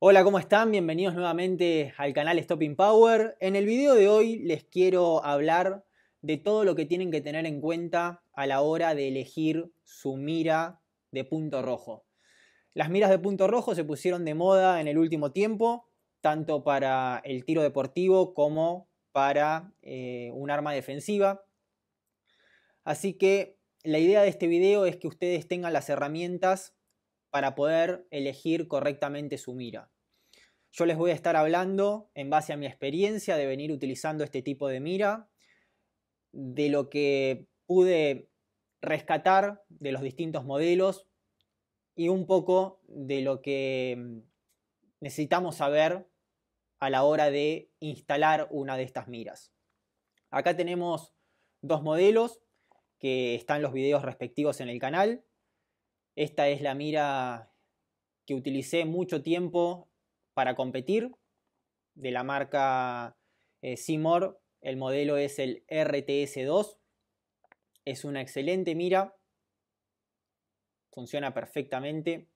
Hola, ¿cómo están? Bienvenidos nuevamente al canal Stopping Power. En el video de hoy les quiero hablar de todo lo que tienen que tener en cuenta a la hora de elegir su mira de punto rojo. Las miras de punto rojo se pusieron de moda en el último tiempo, tanto para el tiro deportivo como para eh, un arma defensiva. Así que la idea de este video es que ustedes tengan las herramientas para poder elegir correctamente su mira. Yo les voy a estar hablando en base a mi experiencia de venir utilizando este tipo de mira, de lo que pude rescatar de los distintos modelos y un poco de lo que mm, necesitamos saber a la hora de instalar una de estas miras. Acá tenemos dos modelos que están los videos respectivos en el canal. Esta es la mira que utilicé mucho tiempo para competir de la marca eh, Seymour. El modelo es el RTS2. Es una excelente mira. Funciona perfectamente.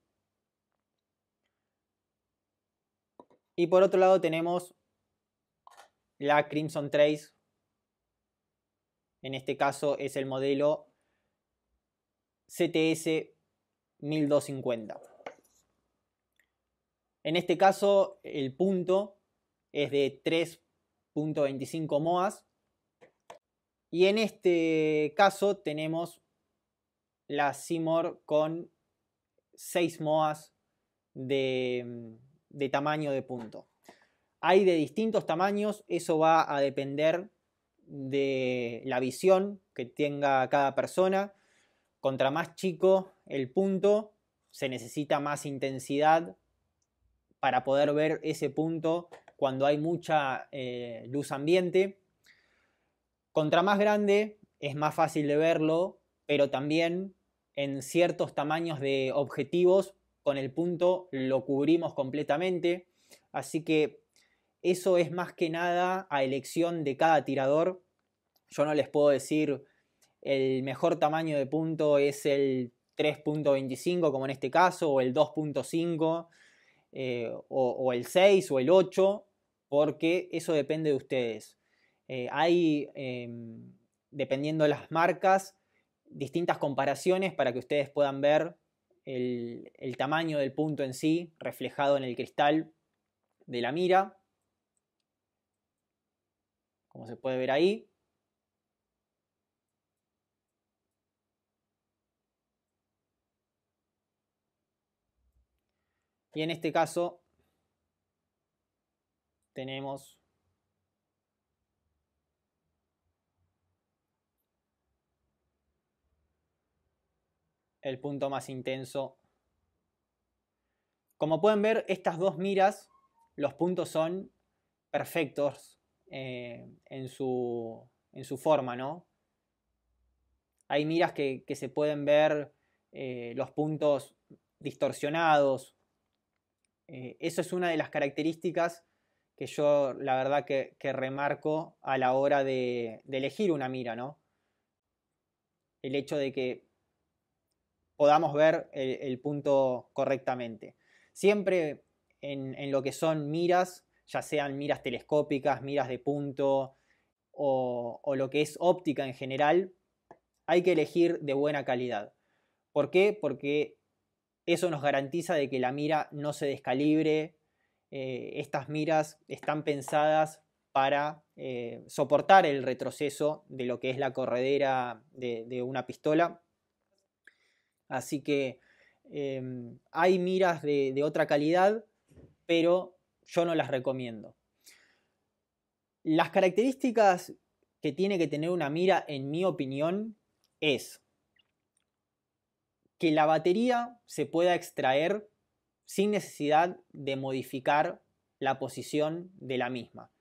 Y por otro lado tenemos la Crimson Trace. En este caso es el modelo CTS 1250. En este caso, el punto es de 3.25 MOAS. Y en este caso tenemos la Seymour con 6 MOAS de, de tamaño de punto. Hay de distintos tamaños, eso va a depender de la visión que tenga cada persona contra más chico el punto, se necesita más intensidad para poder ver ese punto cuando hay mucha eh, luz ambiente. Contra más grande es más fácil de verlo, pero también en ciertos tamaños de objetivos con el punto lo cubrimos completamente. Así que eso es más que nada a elección de cada tirador. Yo no les puedo decir el mejor tamaño de punto es el 3.25 como en este caso, o el 2.5, eh, o, el 6 o el 8, porque eso depende de ustedes. Eh, hay, em, dependiendo de las marcas, distintas comparaciones para que ustedes puedan ver el tamaño del punto en sí reflejado en el cristal de la mira, como se puede ver ahí. Y en este caso tenemos el punto más intenso. Como pueden ver, estas dos miras, los puntos son perfectos eh, en, su, forma, ¿no? Hay miras que, se pueden ver eh, los puntos distorsionados eh, eso es una de las características que yo la verdad que, remarco a la hora de, elegir una mira, ¿no? El hecho de que podamos ver el, punto correctamente. Siempre en, lo que son miras, ya sean miras telescópicas, miras de punto o, o lo que es óptica en general, hay que elegir de buena calidad. ¿Por qué? Porque eso nos garantiza de que la mira no se descalibre. Eh, estas miras están pensadas para eh, soportar el retroceso de lo que es la corredera de, una pistola. Así que em, hay miras de otra calidad, pero yo no las recomiendo. Las características que tiene que tener una mira, en mi opinión, es que la batería se pueda extraer sin necesidad de modificar la posición de la misma.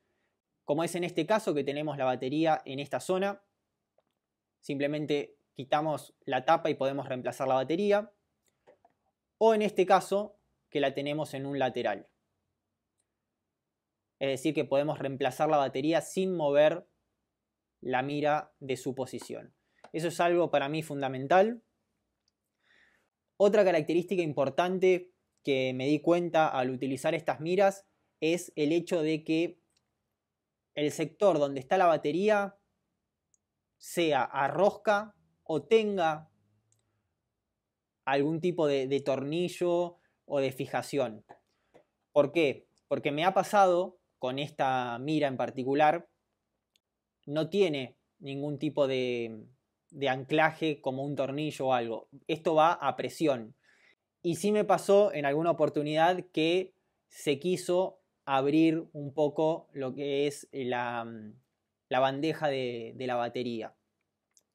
Como es en este caso que tenemos la batería en esta zona, simplemente quitamos la tapa y podemos reemplazar la batería. O en este caso, que la tenemos en un lateral. Es decir, que podemos reemplazar la batería sin mover la mira de su posición. Eso es algo para mí fundamental otra característica importante que me di cuenta al utilizar estas miras es el hecho de que el sector donde está la batería sea a rosca o tenga algún tipo de, de, tornillo o de fijación. ¿Por qué? Porque me ha pasado con esta mira en particular, no tiene ningún tipo de, de anclaje como un tornillo o algo. Esto va a presión. Y sí me pasó en alguna oportunidad que se quiso abrir un poco lo que es la, la bandeja de la batería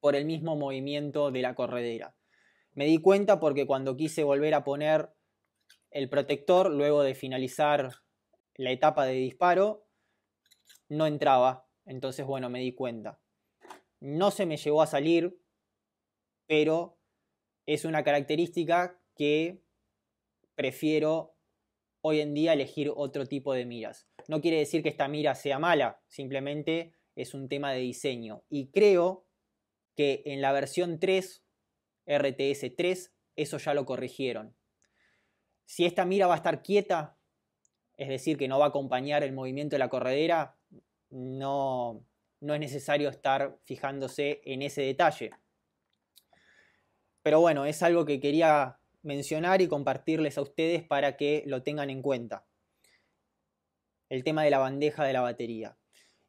por el mismo movimiento de la corredera. Me di cuenta porque cuando quise volver a poner el protector, luego de finalizar la etapa de disparo, no entraba. Entonces, bueno, me di cuenta no se me llevó a salir, pero es una característica que prefiero hoy en día elegir otro tipo de miras. No quiere decir que esta mira sea mala, simplemente es un tema de diseño. Y creo que en la versión 3, RTS 3, eso ya lo corrigieron. Si esta mira va a estar quieta, es decir, que no va a acompañar el movimiento de la corredera, no, no es necesario estar fijándose en ese detalle. Pero bueno, es algo que quería mencionar y compartirles a ustedes para que lo tengan en cuenta. El tema de la bandeja de la batería.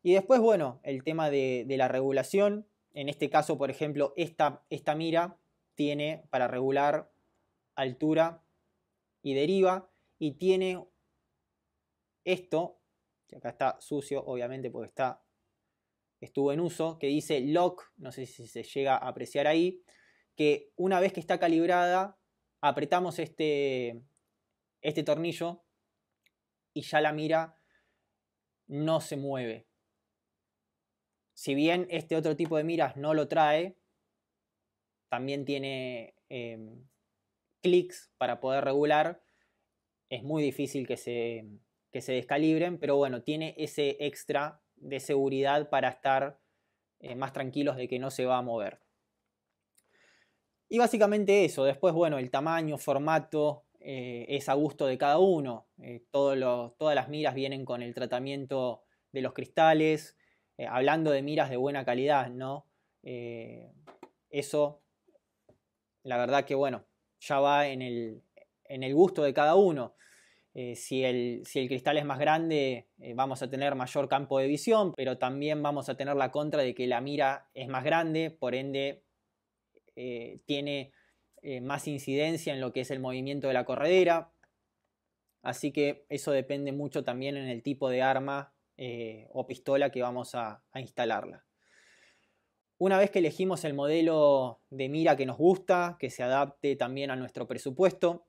Y después, bueno, el tema de, la regulación. En este caso, por ejemplo, esta, esta mira tiene para regular altura y deriva y tiene esto, que acá está sucio obviamente porque está estuvo en uso, que dice lock, no sé si se llega a apreciar ahí, que una vez que está calibrada, apretamos este, este tornillo y ya la mira no se mueve. Si bien este otro tipo de miras no lo trae, también tiene em, clics para poder regular. Es muy difícil que se, que se descalibren, pero bueno, tiene ese extra de seguridad para estar eh, más tranquilos de que no se va a mover. Y básicamente eso, después, bueno, el tamaño, formato, eh, es a gusto de cada uno. Eh, todas las miras vienen con el tratamiento de los cristales, hablando de miras de buena calidad, ¿no? eso, la verdad que, bueno, ya va en el gusto de cada uno. Eh, si, el, cristal es más grande, eh, vamos a tener mayor campo de visión, pero también vamos a tener la contra de que la mira es más grande, por ende eh, tiene más incidencia en lo que es el movimiento de la corredera. Así que eso depende mucho también en el tipo de arma o pistola que vamos a instalarla. Una vez que elegimos el modelo de mira que nos gusta, que se adapte también a nuestro presupuesto,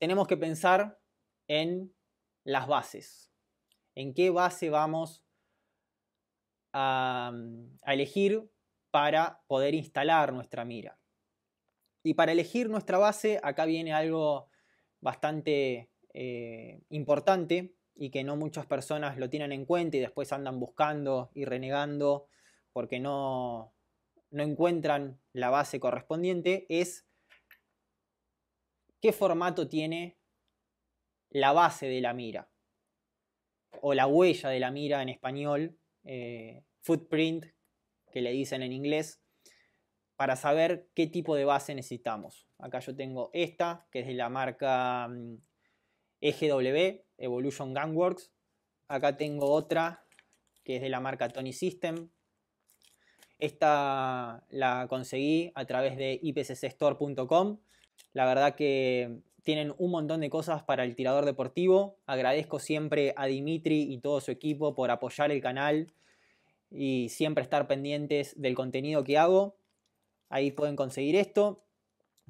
tenemos que pensar en las bases. ¿En qué base vamos a, elegir para poder instalar nuestra mira? Y para elegir nuestra base, acá viene algo bastante eh, importante y que no muchas personas lo tienen en cuenta y después andan buscando y renegando porque no, no encuentran la base correspondiente, es qué formato tiene la base de la mira o la huella de la mira en español, eh, footprint, que le dicen en inglés, para saber qué tipo de base necesitamos. Acá yo tengo esta, que es de la marca mm, EGW, Evolution Gunworks. Acá tengo otra, que es de la marca Tony System. Esta la conseguí a través de ipccstore.com la verdad que tienen un montón de cosas para el tirador deportivo. Agradezco siempre a Dimitri y todo su equipo por apoyar el canal y siempre estar pendientes del contenido que hago. Ahí pueden conseguir esto.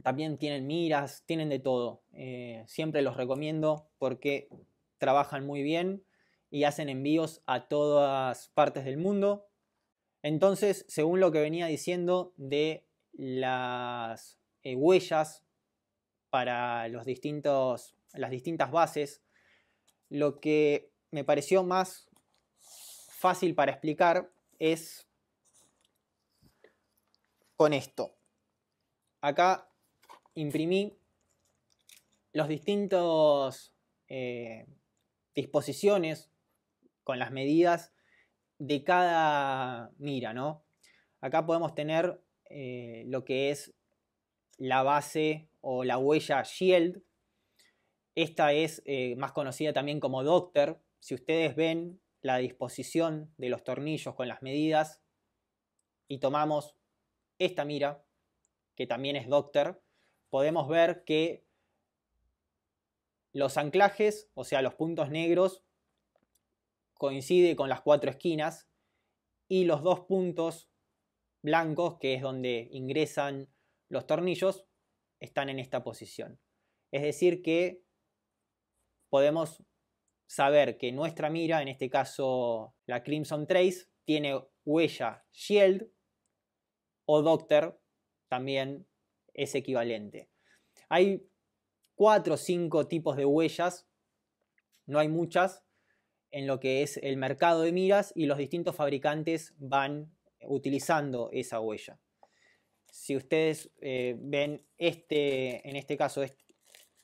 También tienen miras, tienen de todo. Eh, siempre los recomiendo porque trabajan muy bien y hacen envíos a todas partes del mundo. Entonces, según lo que venía diciendo de las eh, huellas para los distintos, las distintas bases, lo que me pareció más fácil para explicar es con esto. Acá imprimí los distintos eh, disposiciones con las medidas de cada mira, ¿no? Acá podemos tener eh, lo que es la base o la huella Shield. Esta es eh, más conocida también como Doctor. Si ustedes ven la disposición de los tornillos con las medidas y tomamos esta mira, que también es Doctor, podemos ver que los anclajes, o sea, los puntos negros, coinciden con las cuatro esquinas y los dos puntos blancos, que es donde ingresan los tornillos están en esta posición. Es decir, que podemos saber que nuestra mira, en este caso la Crimson Trace, tiene huella Shield o Doctor, también es equivalente. Hay cuatro o cinco tipos de huellas, no hay muchas, en lo que es el mercado de miras y los distintos fabricantes van utilizando esa huella si ustedes eh, ven este, en este caso,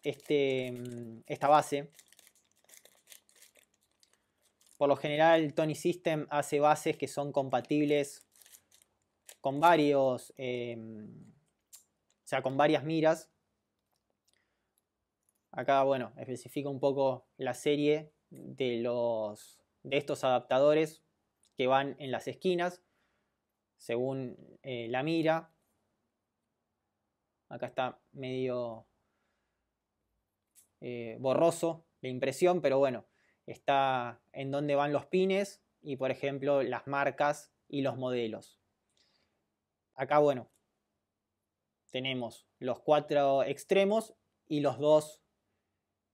este, mm, esta base, por lo general Tony System hace bases que son compatibles con varios, em, o sea, con varias miras. Acá, bueno, especifica un poco la serie de, de estos adaptadores que van en las esquinas según eh, la mira Acá está medio eh, borroso la impresión, pero bueno, está en dónde van los pines y por ejemplo las marcas y los modelos. Acá, bueno, tenemos los cuatro extremos y los dos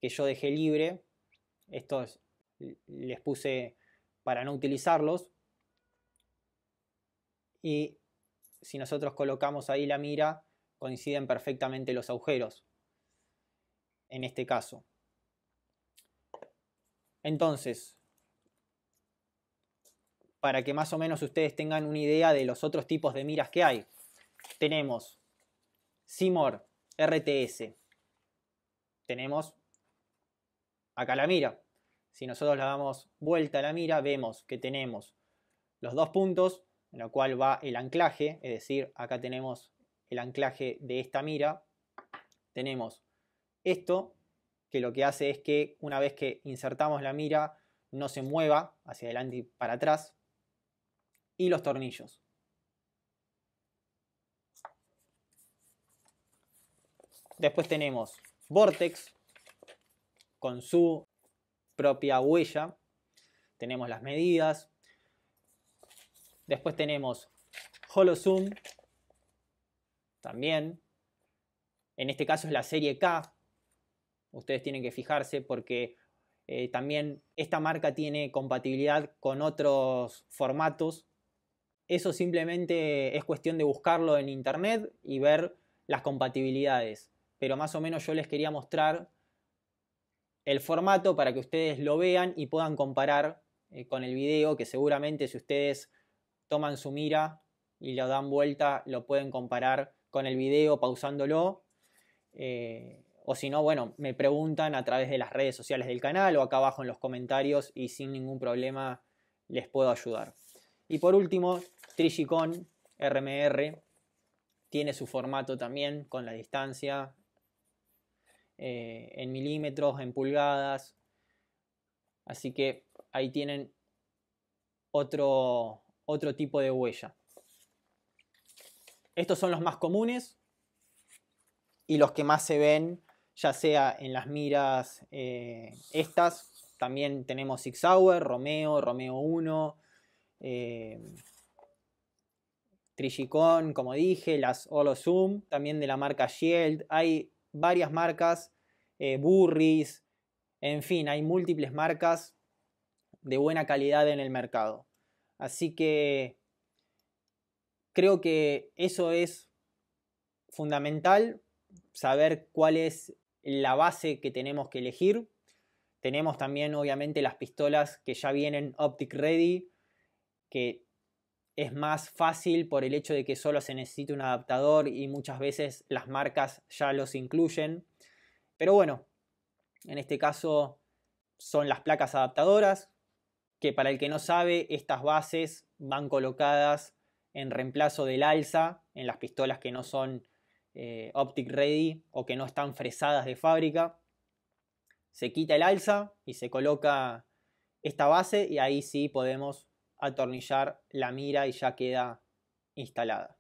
que yo dejé libre. Estos les puse para no utilizarlos. Y si nosotros colocamos ahí la mira, coinciden perfectamente los agujeros, en este caso. Entonces, para que más o menos ustedes tengan una idea de los otros tipos de miras que hay, tenemos Simor RTS, tenemos acá la mira. Si nosotros le damos vuelta a la mira, vemos que tenemos los dos puntos, en lo cual va el anclaje, es decir, acá tenemos el anclaje de esta mira, tenemos esto, que lo que hace es que una vez que insertamos la mira, no se mueva hacia adelante y para atrás, y los tornillos. Después tenemos Vortex con su propia huella. Tenemos las medidas. Después tenemos HoloZoom también. En este caso es la serie K. Ustedes tienen que fijarse porque eh, también esta marca tiene compatibilidad con otros formatos. Eso simplemente es cuestión de buscarlo en internet y ver las compatibilidades. Pero más o menos yo les quería mostrar el formato para que ustedes lo vean y puedan comparar eh, con el video que seguramente si ustedes toman su mira y lo dan vuelta lo pueden comparar con el video, pausándolo. Eh, o si no, bueno, me preguntan a través de las redes sociales del canal o acá abajo en los comentarios y sin ningún problema les puedo ayudar. Y por último, Trigicon RMR tiene su formato también con la distancia eh, en milímetros, en pulgadas. Así que ahí tienen otro, otro tipo de huella. Estos son los más comunes y los que más se ven, ya sea en las miras eh, estas, también tenemos Six Hour, Romeo, Romeo 1, eh, Trigicon, como dije, las Holo Zoom, también de la marca Shield. Hay varias marcas, eh, Burris, en fin, hay múltiples marcas de buena calidad en el mercado. Así que Creo que eso es fundamental, saber cuál es la base que tenemos que elegir. Tenemos también obviamente las pistolas que ya vienen Optic Ready, que es más fácil por el hecho de que solo se necesita un adaptador y muchas veces las marcas ya los incluyen. Pero bueno, en este caso son las placas adaptadoras, que para el que no sabe, estas bases van colocadas en reemplazo del alza en las pistolas que no son eh, optic ready o que no están fresadas de fábrica. Se quita el alza y se coloca esta base y ahí sí podemos atornillar la mira y ya queda instalada.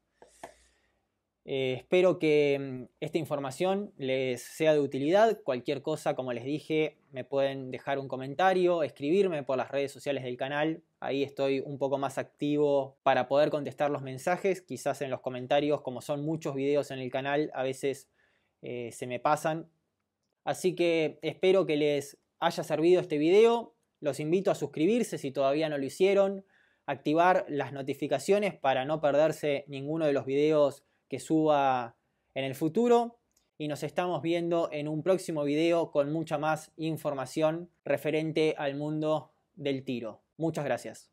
Eh, espero que mm, esta información les sea de utilidad. Cualquier cosa, como les dije, me pueden dejar un comentario, escribirme por las redes sociales del canal Ahí estoy un poco más activo para poder contestar los mensajes. Quizás en los comentarios, como son muchos videos en el canal, a veces eh, se me pasan. Así que espero que les haya servido este video. Los invito a suscribirse si todavía no lo hicieron. Activar las notificaciones para no perderse ninguno de los videos que suba en el futuro y nos estamos viendo en un próximo video con mucha más información referente al mundo del tiro. Muchas gracias.